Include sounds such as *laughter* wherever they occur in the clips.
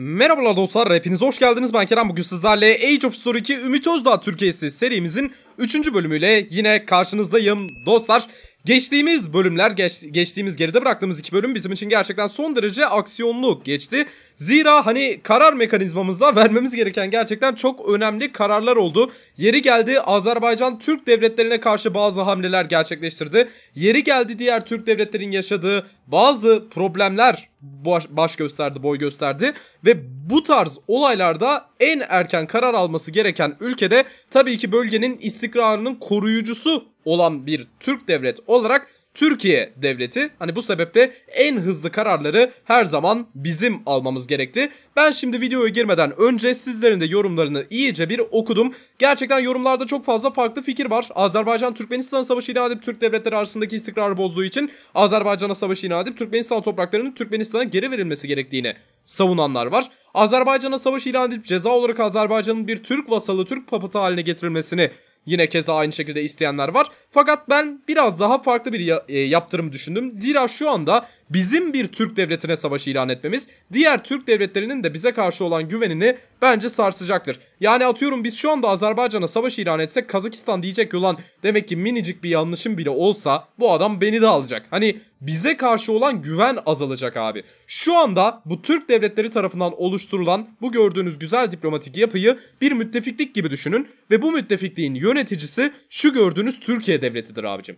Merhabalar dostlar, hepiniz hoş geldiniz. Ben Kerem. Bugün sizlerle Age of Story 2 Ümit Özdağ Türkiye'si serimizin 3. bölümüyle yine karşınızdayım dostlar. Geçtiğimiz bölümler, geç, geçtiğimiz geride bıraktığımız iki bölüm bizim için gerçekten son derece aksiyonlu geçti. Zira hani karar mekanizmamızda *laughs* vermemiz gereken gerçekten çok önemli kararlar oldu. Yeri geldi Azerbaycan Türk devletlerine karşı bazı hamleler gerçekleştirdi. Yeri geldi diğer Türk devletlerin yaşadığı bazı problemler baş, baş gösterdi, boy gösterdi. Ve bu tarz olaylarda en erken karar alması gereken ülkede tabii ki bölgenin istikrarının koruyucusu olan bir Türk devlet olarak Türkiye devleti hani bu sebeple en hızlı kararları her zaman bizim almamız gerekti. Ben şimdi videoya girmeden önce sizlerin de yorumlarını iyice bir okudum. Gerçekten yorumlarda çok fazla farklı fikir var. Azerbaycan Türkmenistan savaşı ilan edip Türk devletleri arasındaki istikrarı bozduğu için Azerbaycan'a savaşı ilan edip Türkmenistan topraklarının Türkmenistan'a geri verilmesi gerektiğini savunanlar var. Azerbaycan'a savaş ilan edip ceza olarak Azerbaycan'ın bir Türk vasalı Türk papatı haline getirilmesini Yine keza aynı şekilde isteyenler var. Fakat ben biraz daha farklı bir ya e, yaptırım düşündüm. Zira şu anda bizim bir Türk devletine savaş ilan etmemiz diğer Türk devletlerinin de bize karşı olan güvenini bence sarsacaktır. Yani atıyorum biz şu anda Azerbaycan'a savaş ilan etsek Kazakistan diyecek olan demek ki minicik bir yanlışım bile olsa bu adam beni de alacak. Hani bize karşı olan güven azalacak abi. Şu anda bu Türk devletleri tarafından oluşturulan bu gördüğünüz güzel diplomatik yapıyı bir müttefiklik gibi düşünün ve bu müttefikliğin yöneticisi şu gördüğünüz Türkiye devletidir abicim.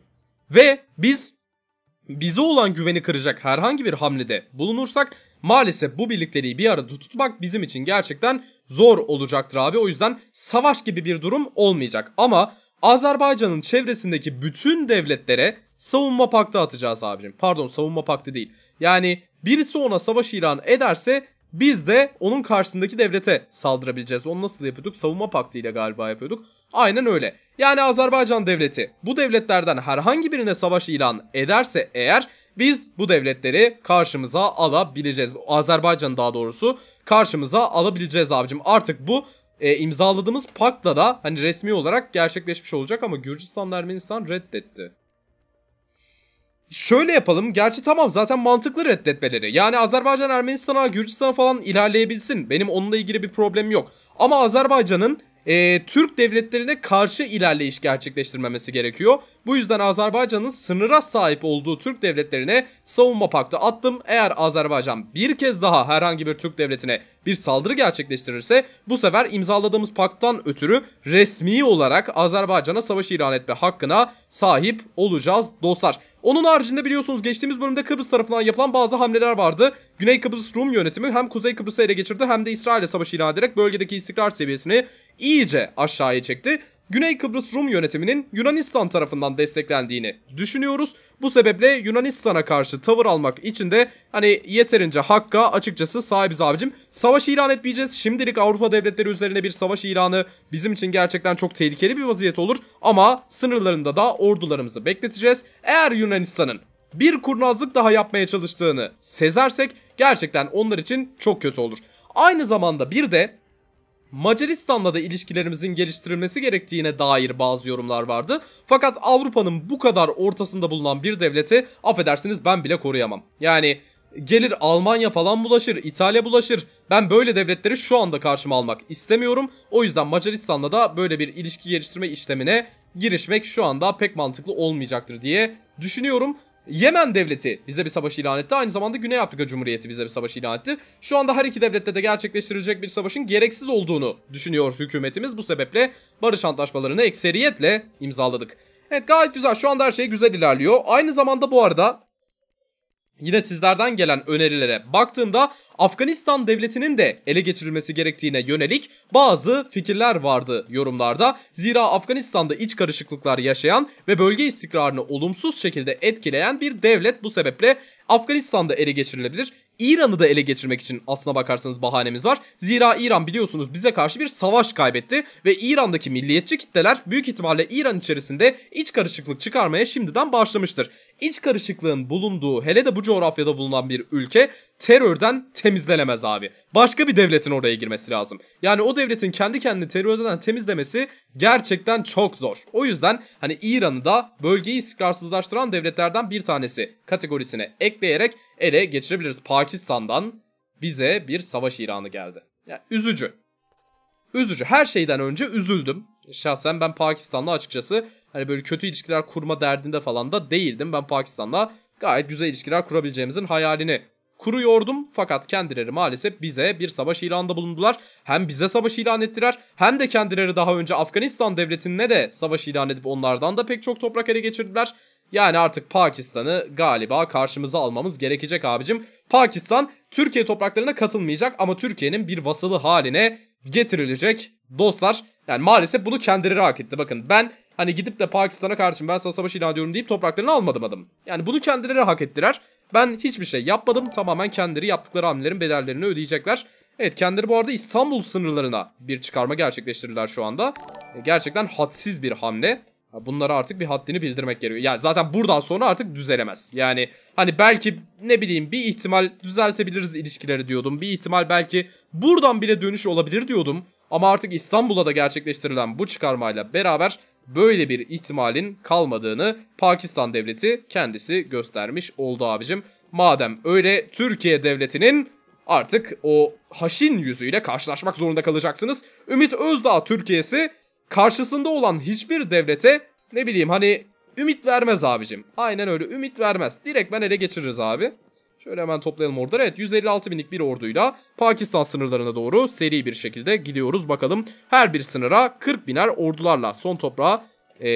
Ve biz bize olan güveni kıracak herhangi bir hamlede bulunursak maalesef bu birlikleri bir arada tutmak bizim için gerçekten zor olacaktır abi. O yüzden savaş gibi bir durum olmayacak. Ama Azerbaycan'ın çevresindeki bütün devletlere savunma paktı atacağız abicim. Pardon savunma paktı değil. Yani birisi ona savaş ilan ederse biz de onun karşısındaki devlete saldırabileceğiz. Onu nasıl yapıyorduk? Savunma paktıyla galiba yapıyorduk. Aynen öyle. Yani Azerbaycan devleti bu devletlerden herhangi birine savaş ilan ederse eğer biz bu devletleri karşımıza alabileceğiz. Azerbaycan daha doğrusu karşımıza alabileceğiz abicim. Artık bu e, imzaladığımız pakla da hani resmi olarak gerçekleşmiş olacak ama Gürcistan Ermenistan reddetti. Şöyle yapalım. Gerçi tamam zaten mantıklı reddetmeleri. Yani Azerbaycan Ermenistan'a Gürcistan falan ilerleyebilsin. Benim onunla ilgili bir problem yok. Ama Azerbaycan'ın e, Türk devletlerine karşı ilerleyiş gerçekleştirmemesi gerekiyor. Bu yüzden Azerbaycan'ın sınıra sahip olduğu Türk devletlerine savunma paktı attım. Eğer Azerbaycan bir kez daha herhangi bir Türk devletine bir saldırı gerçekleştirirse bu sefer imzaladığımız pakttan ötürü resmi olarak Azerbaycan'a savaş ilan etme hakkına sahip olacağız dostlar. Onun haricinde biliyorsunuz geçtiğimiz bölümde Kıbrıs tarafından yapılan bazı hamleler vardı. Güney Kıbrıs Rum yönetimi hem Kuzey Kıbrıs'ı ele geçirdi hem de İsrail'e savaşı ilan ederek bölgedeki istikrar seviyesini iyice aşağıya çekti. Güney Kıbrıs Rum yönetiminin Yunanistan tarafından desteklendiğini düşünüyoruz. Bu sebeple Yunanistan'a karşı tavır almak için de hani yeterince hakka açıkçası sahibiz abicim. Savaş ilan etmeyeceğiz. Şimdilik Avrupa devletleri üzerine bir savaş ilanı bizim için gerçekten çok tehlikeli bir vaziyet olur. Ama sınırlarında da ordularımızı bekleteceğiz. Eğer Yunanistan'ın bir kurnazlık daha yapmaya çalıştığını sezersek gerçekten onlar için çok kötü olur. Aynı zamanda bir de Macaristan'la da ilişkilerimizin geliştirilmesi gerektiğine dair bazı yorumlar vardı. Fakat Avrupa'nın bu kadar ortasında bulunan bir devleti affedersiniz ben bile koruyamam. Yani gelir Almanya falan bulaşır, İtalya bulaşır. Ben böyle devletleri şu anda karşıma almak istemiyorum. O yüzden Macaristan'la da böyle bir ilişki geliştirme işlemine girişmek şu anda pek mantıklı olmayacaktır diye düşünüyorum. Yemen devleti bize bir savaş ilan etti. Aynı zamanda Güney Afrika Cumhuriyeti bize bir savaş ilan etti. Şu anda her iki devlette de gerçekleştirilecek bir savaşın gereksiz olduğunu düşünüyor hükümetimiz. Bu sebeple barış antlaşmalarını ekseriyetle imzaladık. Evet gayet güzel şu anda her şey güzel ilerliyor. Aynı zamanda bu arada yine sizlerden gelen önerilere baktığımda Afganistan devletinin de ele geçirilmesi gerektiğine yönelik bazı fikirler vardı yorumlarda. Zira Afganistan'da iç karışıklıklar yaşayan ve bölge istikrarını olumsuz şekilde etkileyen bir devlet bu sebeple Afganistan'da ele geçirilebilir. İran'ı da ele geçirmek için aslına bakarsanız bahanemiz var. Zira İran biliyorsunuz bize karşı bir savaş kaybetti ve İran'daki milliyetçi kitleler büyük ihtimalle İran içerisinde iç karışıklık çıkarmaya şimdiden başlamıştır. İç karışıklığın bulunduğu hele de bu coğrafyada bulunan bir ülke terörden temizlenemez abi. Başka bir devletin oraya girmesi lazım. Yani o devletin kendi kendini terörden temizlemesi gerçekten çok zor. O yüzden hani İran'ı da bölgeyi istikrarsızlaştıran devletlerden bir tanesi kategorisine ekleyerek ele geçirebiliriz. Pakistan'dan bize bir savaş İran'ı geldi. Yani üzücü. Üzücü. Her şeyden önce üzüldüm. Şahsen ben Pakistan'la açıkçası hani böyle kötü ilişkiler kurma derdinde falan da değildim. Ben Pakistan'la gayet güzel ilişkiler kurabileceğimizin hayalini kuru yordum fakat kendileri maalesef bize bir savaş ilanında bulundular. Hem bize savaş ilan ettiler hem de kendileri daha önce Afganistan devletine de savaş ilan edip onlardan da pek çok toprak ele geçirdiler. Yani artık Pakistan'ı galiba karşımıza almamız gerekecek abicim. Pakistan Türkiye topraklarına katılmayacak ama Türkiye'nin bir vasılı haline getirilecek dostlar. Yani maalesef bunu kendileri hak etti. Bakın ben hani gidip de Pakistan'a karşı ben sana savaş ilan ediyorum deyip topraklarını almadım adım. Yani bunu kendileri hak ettiler. Ben hiçbir şey yapmadım. Tamamen kendileri yaptıkları hamlelerin bedellerini ödeyecekler. Evet kendileri bu arada İstanbul sınırlarına bir çıkarma gerçekleştirdiler şu anda. E, gerçekten hadsiz bir hamle. Bunlara artık bir haddini bildirmek gerekiyor. yani zaten buradan sonra artık düzelemez. Yani hani belki ne bileyim bir ihtimal düzeltebiliriz ilişkileri diyordum. Bir ihtimal belki buradan bile dönüş olabilir diyordum. Ama artık İstanbul'da da gerçekleştirilen bu çıkarmayla beraber böyle bir ihtimalin kalmadığını Pakistan devleti kendisi göstermiş oldu abicim. Madem öyle Türkiye devletinin artık o haşin yüzüyle karşılaşmak zorunda kalacaksınız. Ümit Özdağ Türkiye'si karşısında olan hiçbir devlete ne bileyim hani ümit vermez abicim. Aynen öyle ümit vermez. Direkt ben ele geçiririz abi. Şöyle hemen toplayalım orduları. Evet 156 binlik bir orduyla Pakistan sınırlarına doğru seri bir şekilde gidiyoruz. Bakalım her bir sınıra 40 biner ordularla son toprağa ee,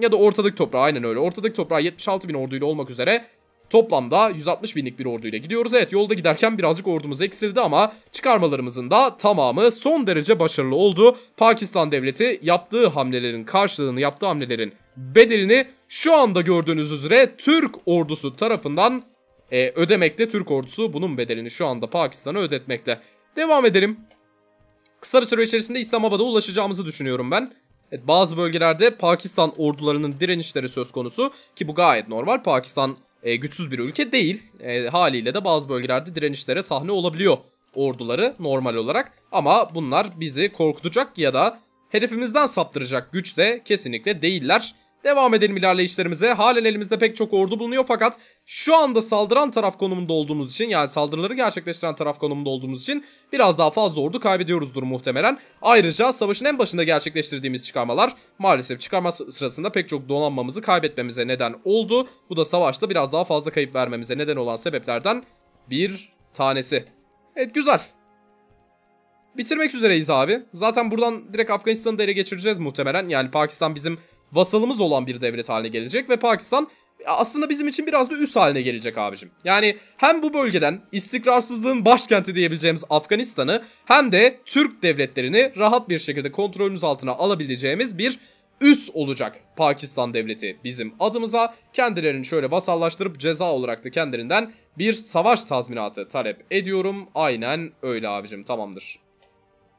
ya da ortadaki toprağa aynen öyle. Ortadaki toprağa 76 bin orduyla olmak üzere Toplamda 160 binlik bir orduyla gidiyoruz. Evet yolda giderken birazcık ordumuz eksildi ama çıkarmalarımızın da tamamı son derece başarılı oldu. Pakistan devleti yaptığı hamlelerin karşılığını yaptığı hamlelerin bedelini şu anda gördüğünüz üzere Türk ordusu tarafından e, ödemekte. Türk ordusu bunun bedelini şu anda Pakistan'a ödetmekte. Devam edelim. Kısa bir süre içerisinde İslamabad'a ulaşacağımızı düşünüyorum ben. Evet, bazı bölgelerde Pakistan ordularının direnişleri söz konusu ki bu gayet normal. Pakistan e, güçsüz bir ülke değil. E, haliyle de bazı bölgelerde direnişlere sahne olabiliyor orduları normal olarak. Ama bunlar bizi korkutacak ya da hedefimizden saptıracak güç de kesinlikle değiller. Devam edelim ilerleyişlerimize. Halen elimizde pek çok ordu bulunuyor fakat şu anda saldıran taraf konumunda olduğumuz için yani saldırıları gerçekleştiren taraf konumunda olduğumuz için biraz daha fazla ordu kaybediyoruzdur muhtemelen. Ayrıca savaşın en başında gerçekleştirdiğimiz çıkarmalar maalesef çıkarma sırasında pek çok donanmamızı kaybetmemize neden oldu. Bu da savaşta biraz daha fazla kayıp vermemize neden olan sebeplerden bir tanesi. Evet güzel. Bitirmek üzereyiz abi. Zaten buradan direkt Afganistan'ı da ele geçireceğiz muhtemelen. Yani Pakistan bizim vasalımız olan bir devlet haline gelecek ve Pakistan aslında bizim için biraz da üst haline gelecek abicim. Yani hem bu bölgeden istikrarsızlığın başkenti diyebileceğimiz Afganistan'ı hem de Türk devletlerini rahat bir şekilde kontrolümüz altına alabileceğimiz bir üs olacak Pakistan devleti bizim adımıza. Kendilerini şöyle vasallaştırıp ceza olarak da kendilerinden bir savaş tazminatı talep ediyorum. Aynen öyle abicim tamamdır.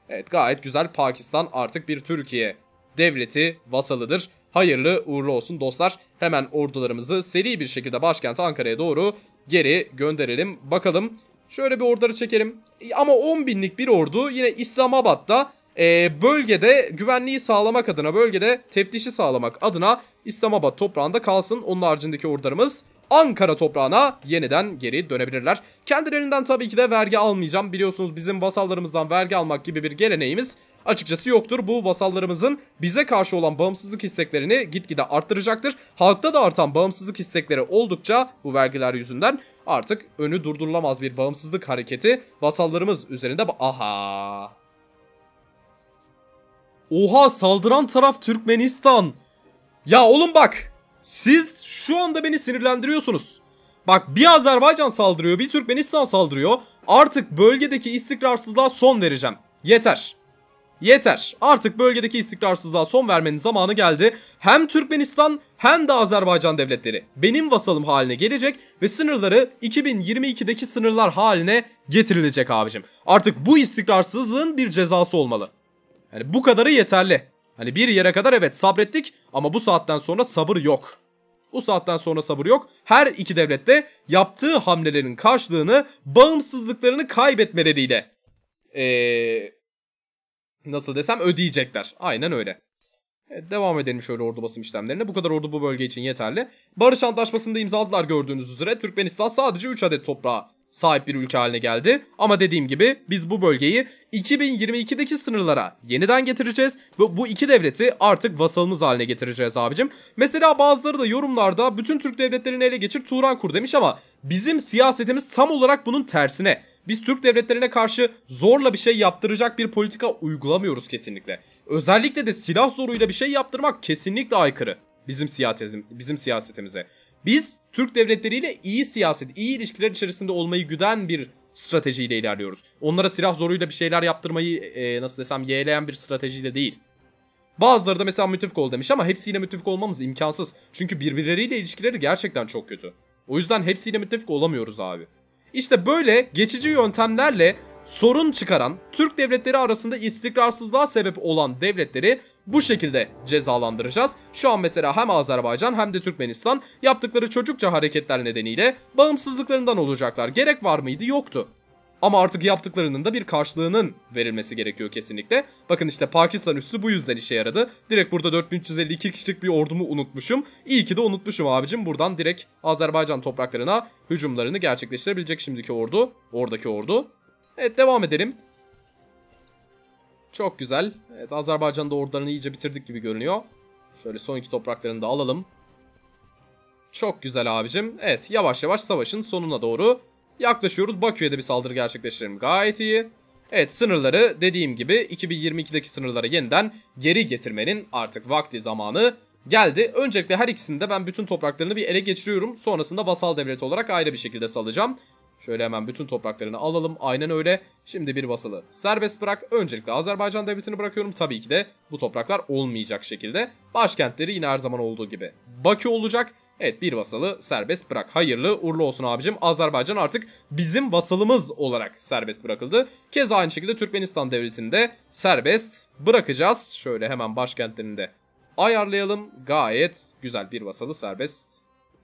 Evet gayet güzel Pakistan artık bir Türkiye devleti vasalıdır. Hayırlı uğurlu olsun dostlar. Hemen ordularımızı seri bir şekilde başkent Ankara'ya doğru geri gönderelim. Bakalım şöyle bir orduları çekelim. Ama 10 binlik bir ordu yine İslamabad'da e, bölgede güvenliği sağlamak adına bölgede teftişi sağlamak adına İslamabad toprağında kalsın. Onun haricindeki ordularımız Ankara toprağına yeniden geri dönebilirler. Kendilerinden tabii ki de vergi almayacağım. Biliyorsunuz bizim vasallarımızdan vergi almak gibi bir geleneğimiz açıkçası yoktur. Bu vasallarımızın bize karşı olan bağımsızlık isteklerini gitgide arttıracaktır. Halkta da artan bağımsızlık istekleri oldukça bu vergiler yüzünden artık önü durdurulamaz bir bağımsızlık hareketi vasallarımız üzerinde... Aha! Oha saldıran taraf Türkmenistan! Ya oğlum bak! Siz şu anda beni sinirlendiriyorsunuz. Bak bir Azerbaycan saldırıyor, bir Türkmenistan saldırıyor. Artık bölgedeki istikrarsızlığa son vereceğim. Yeter. Yeter. Artık bölgedeki istikrarsızlığa son vermenin zamanı geldi. Hem Türkmenistan hem de Azerbaycan devletleri benim vasalım haline gelecek ve sınırları 2022'deki sınırlar haline getirilecek abicim. Artık bu istikrarsızlığın bir cezası olmalı. Yani bu kadarı yeterli. Hani bir yere kadar evet sabrettik ama bu saatten sonra sabır yok. Bu saatten sonra sabır yok. Her iki devlet de yaptığı hamlelerin karşılığını bağımsızlıklarını kaybetmeleriyle ee, nasıl desem ödeyecekler. Aynen öyle. E, devam edelim şöyle ordu basım işlemlerine. Bu kadar ordu bu bölge için yeterli. Barış Antlaşması'nda imzaladılar gördüğünüz üzere. Türkmenistan sadece 3 adet toprağa sahip bir ülke haline geldi. Ama dediğim gibi biz bu bölgeyi 2022'deki sınırlara yeniden getireceğiz ve bu iki devleti artık vasalımız haline getireceğiz abicim. Mesela bazıları da yorumlarda bütün Türk devletlerini ele geçir Turan kur demiş ama bizim siyasetimiz tam olarak bunun tersine. Biz Türk devletlerine karşı zorla bir şey yaptıracak bir politika uygulamıyoruz kesinlikle. Özellikle de silah zoruyla bir şey yaptırmak kesinlikle aykırı bizim siyasetim bizim siyasetimize. Biz Türk devletleriyle iyi siyaset, iyi ilişkiler içerisinde olmayı güden bir stratejiyle ilerliyoruz. Onlara silah zoruyla bir şeyler yaptırmayı e, nasıl desem yeğleyen bir stratejiyle değil. Bazıları da mesela müttefik ol demiş ama hepsiyle müttefik olmamız imkansız. Çünkü birbirleriyle ilişkileri gerçekten çok kötü. O yüzden hepsiyle müttefik olamıyoruz abi. İşte böyle geçici yöntemlerle sorun çıkaran, Türk devletleri arasında istikrarsızlığa sebep olan devletleri bu şekilde cezalandıracağız. Şu an mesela hem Azerbaycan hem de Türkmenistan yaptıkları çocukça hareketler nedeniyle bağımsızlıklarından olacaklar. Gerek var mıydı? Yoktu. Ama artık yaptıklarının da bir karşılığının verilmesi gerekiyor kesinlikle. Bakın işte Pakistan üssü bu yüzden işe yaradı. Direkt burada 4352 kişilik bir ordumu unutmuşum. İyi ki de unutmuşum abicim. Buradan direkt Azerbaycan topraklarına hücumlarını gerçekleştirebilecek şimdiki ordu. Oradaki ordu. Evet devam edelim. Çok güzel. Evet Azerbaycan doğrularını iyice bitirdik gibi görünüyor. Şöyle son iki topraklarını da alalım. Çok güzel abicim. Evet yavaş yavaş savaşın sonuna doğru yaklaşıyoruz. Bakü'ye de bir saldırı gerçekleştirelim. Gayet iyi. Evet sınırları dediğim gibi 2022'deki sınırları yeniden geri getirmenin artık vakti zamanı geldi. Öncelikle her ikisinde ben bütün topraklarını bir ele geçiriyorum. Sonrasında vasal devlet olarak ayrı bir şekilde salacağım. Şöyle hemen bütün topraklarını alalım. Aynen öyle. Şimdi bir vasalı serbest bırak. Öncelikle Azerbaycan devletini bırakıyorum. Tabii ki de bu topraklar olmayacak şekilde. Başkentleri yine her zaman olduğu gibi. Bakü olacak. Evet bir vasalı serbest bırak. Hayırlı uğurlu olsun abicim. Azerbaycan artık bizim vasalımız olarak serbest bırakıldı. Keza aynı şekilde Türkmenistan devletini de serbest bırakacağız. Şöyle hemen başkentlerini de ayarlayalım. Gayet güzel bir vasalı serbest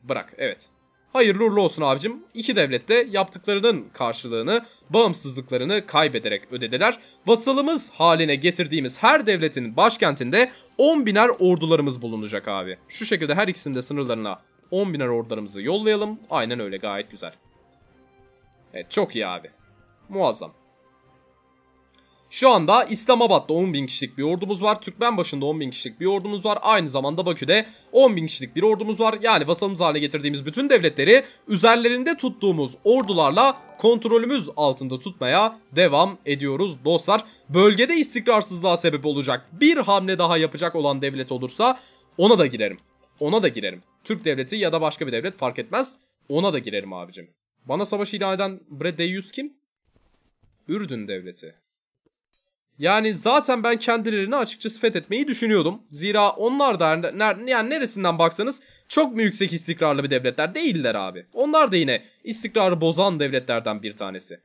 bırak. Evet. Hayırlı uğurlu olsun abicim. İki devlet de yaptıklarının karşılığını, bağımsızlıklarını kaybederek ödediler. Vasalımız haline getirdiğimiz her devletin başkentinde 10 biner ordularımız bulunacak abi. Şu şekilde her ikisinde sınırlarına 10 biner ordularımızı yollayalım. Aynen öyle gayet güzel. Evet çok iyi abi. Muazzam. Şu anda İslamabad'da 10.000 kişilik bir ordumuz var. Türkmen başında 10.000 kişilik bir ordumuz var. Aynı zamanda Bakü'de 10.000 kişilik bir ordumuz var. Yani vasalımız hale getirdiğimiz bütün devletleri üzerlerinde tuttuğumuz ordularla kontrolümüz altında tutmaya devam ediyoruz dostlar. Bölgede istikrarsızlığa sebep olacak bir hamle daha yapacak olan devlet olursa ona da girerim. Ona da girerim. Türk devleti ya da başka bir devlet fark etmez. Ona da girerim abicim. Bana savaş ilan eden Bredeyus kim? Ürdün devleti. Yani zaten ben kendilerini açıkçası fethetmeyi düşünüyordum. Zira onlar da ner yani neresinden baksanız çok mu yüksek istikrarlı bir devletler değiller abi. Onlar da yine istikrarı bozan devletlerden bir tanesi.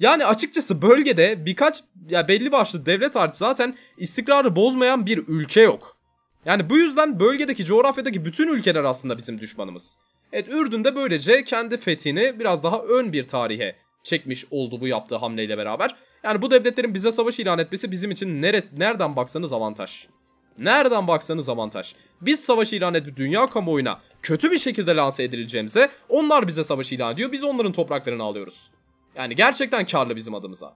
Yani açıkçası bölgede birkaç ya belli başlı devlet hariç zaten istikrarı bozmayan bir ülke yok. Yani bu yüzden bölgedeki coğrafyadaki bütün ülkeler aslında bizim düşmanımız. Evet Ürdün de böylece kendi fethini biraz daha ön bir tarihe çekmiş oldu bu yaptığı hamleyle beraber. Yani bu devletlerin bize savaş ilan etmesi bizim için nere nereden baksanız avantaj. Nereden baksanız avantaj. Biz savaş ilan edip dünya kamuoyuna kötü bir şekilde lanse edileceğimize onlar bize savaş ilan ediyor biz onların topraklarını alıyoruz. Yani gerçekten karlı bizim adımıza.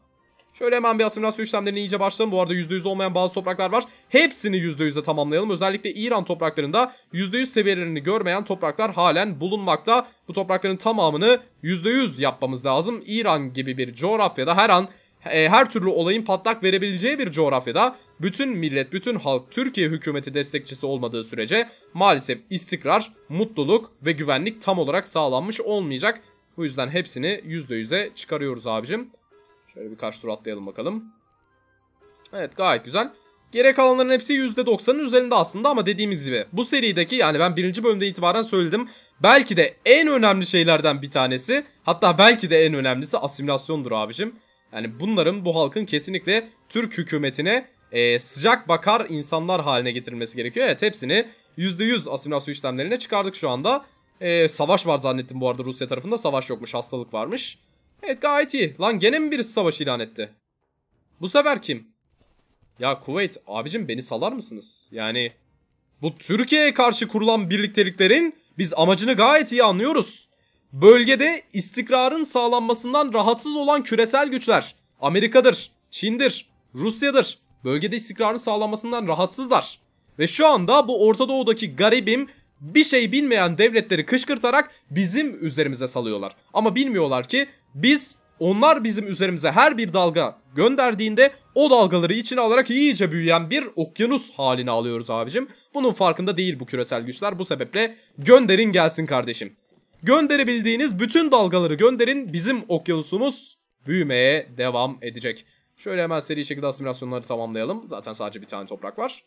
Şöyle hemen bir asimilasyon işlemlerine iyice başlayalım. Bu arada %100 olmayan bazı topraklar var. Hepsini %100'e tamamlayalım. Özellikle İran topraklarında %100 seviyelerini görmeyen topraklar halen bulunmakta. Bu toprakların tamamını %100 yapmamız lazım. İran gibi bir coğrafyada her an e, her türlü olayın patlak verebileceği bir coğrafyada bütün millet, bütün halk Türkiye hükümeti destekçisi olmadığı sürece maalesef istikrar, mutluluk ve güvenlik tam olarak sağlanmış olmayacak. Bu yüzden hepsini %100'e çıkarıyoruz abicim. Şöyle bir kaç tur atlayalım bakalım. Evet gayet güzel. Gerek alanların hepsi %90'ın üzerinde aslında ama dediğimiz gibi bu serideki yani ben birinci bölümde itibaren söyledim. Belki de en önemli şeylerden bir tanesi hatta belki de en önemlisi asimilasyondur abicim. Yani bunların bu halkın kesinlikle Türk hükümetine e, sıcak bakar insanlar haline getirilmesi gerekiyor. Evet hepsini %100 asimilasyon işlemlerine çıkardık şu anda. E, savaş var zannettim bu arada Rusya tarafında savaş yokmuş hastalık varmış. Evet gayet iyi. Lan gene mi birisi savaş ilan etti? Bu sefer kim? Ya Kuveyt abicim beni salar mısınız? Yani bu Türkiye'ye karşı kurulan birlikteliklerin biz amacını gayet iyi anlıyoruz. Bölgede istikrarın sağlanmasından rahatsız olan küresel güçler Amerika'dır, Çin'dir, Rusya'dır. Bölgede istikrarın sağlanmasından rahatsızlar. Ve şu anda bu Orta Doğu'daki garibim bir şey bilmeyen devletleri kışkırtarak bizim üzerimize salıyorlar. Ama bilmiyorlar ki biz onlar bizim üzerimize her bir dalga gönderdiğinde o dalgaları içine alarak iyice büyüyen bir okyanus haline alıyoruz abicim. Bunun farkında değil bu küresel güçler bu sebeple gönderin gelsin kardeşim. Gönderebildiğiniz bütün dalgaları gönderin bizim okyanusumuz büyümeye devam edecek. Şöyle hemen seri şekilde asimilasyonları tamamlayalım. Zaten sadece bir tane toprak var.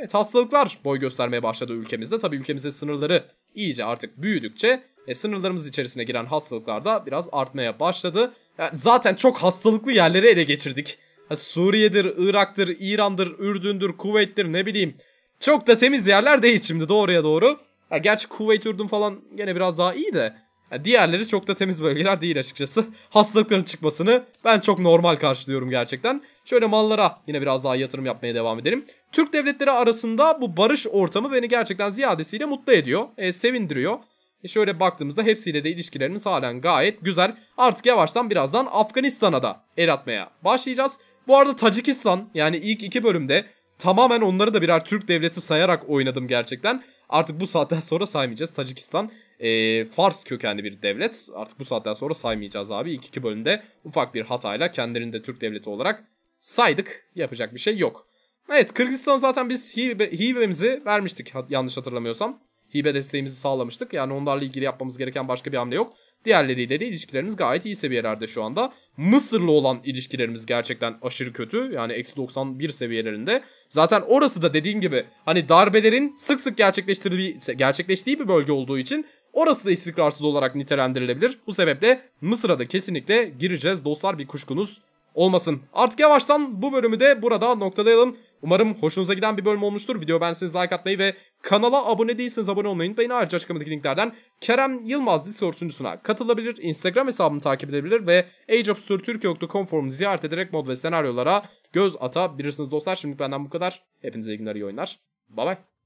Evet hastalıklar boy göstermeye başladı ülkemizde. Tabii ülkemizin sınırları iyice artık büyüdükçe e, sınırlarımız içerisine giren hastalıklar da biraz artmaya başladı. Yani zaten çok hastalıklı yerleri ele geçirdik. Suriye'dir, Irak'tır, İran'dır, Ürdün'dür, Kuveyt'tir ne bileyim. Çok da temiz yerler değil şimdi doğruya doğru. Ha, gerçi Kuveyt, Ürdün falan gene biraz daha iyi de. Ha, diğerleri çok da temiz bölgeler değil açıkçası. *laughs* Hastalıkların çıkmasını ben çok normal karşılıyorum gerçekten. Şöyle mallara yine biraz daha yatırım yapmaya devam edelim. Türk devletleri arasında bu barış ortamı beni gerçekten ziyadesiyle mutlu ediyor. E, sevindiriyor. E şöyle baktığımızda hepsiyle de ilişkilerimiz halen gayet güzel. Artık yavaştan birazdan Afganistan'a da el atmaya başlayacağız. Bu arada Tacikistan yani ilk iki bölümde tamamen onları da birer Türk devleti sayarak oynadım gerçekten. Artık bu saatten sonra saymayacağız. Tacikistan e, Fars kökenli bir devlet. Artık bu saatten sonra saymayacağız abi. İlk iki bölümde ufak bir hatayla kendilerini de Türk devleti olarak saydık. Yapacak bir şey yok. Evet Kırgızistan zaten biz hibe, hibemizi vermiştik yanlış hatırlamıyorsam. Hibe desteğimizi sağlamıştık. Yani onlarla ilgili yapmamız gereken başka bir hamle yok. Diğerleriyle de ilişkilerimiz gayet iyi seviyelerde şu anda. Mısır'la olan ilişkilerimiz gerçekten aşırı kötü. Yani eksi 91 seviyelerinde. Zaten orası da dediğim gibi hani darbelerin sık sık gerçekleştirdiği, gerçekleştiği bir bölge olduğu için Orası da istikrarsız olarak nitelendirilebilir. Bu sebeple Mısır'a da kesinlikle gireceğiz dostlar bir kuşkunuz olmasın. Artık yavaştan bu bölümü de burada noktalayalım. Umarım hoşunuza giden bir bölüm olmuştur. Video beğenseniz like atmayı ve kanala abone değilseniz abone olmayı unutmayın. Ayrıca açıklamadaki linklerden Kerem Yılmaz Discord sunucusuna katılabilir, Instagram hesabımı takip edebilir ve ageofstorytürkiye.com forumunu ziyaret ederek mod ve senaryolara göz atabilirsiniz dostlar. Şimdi benden bu kadar. Hepinize iyi günler, iyi oyunlar. Bay bay.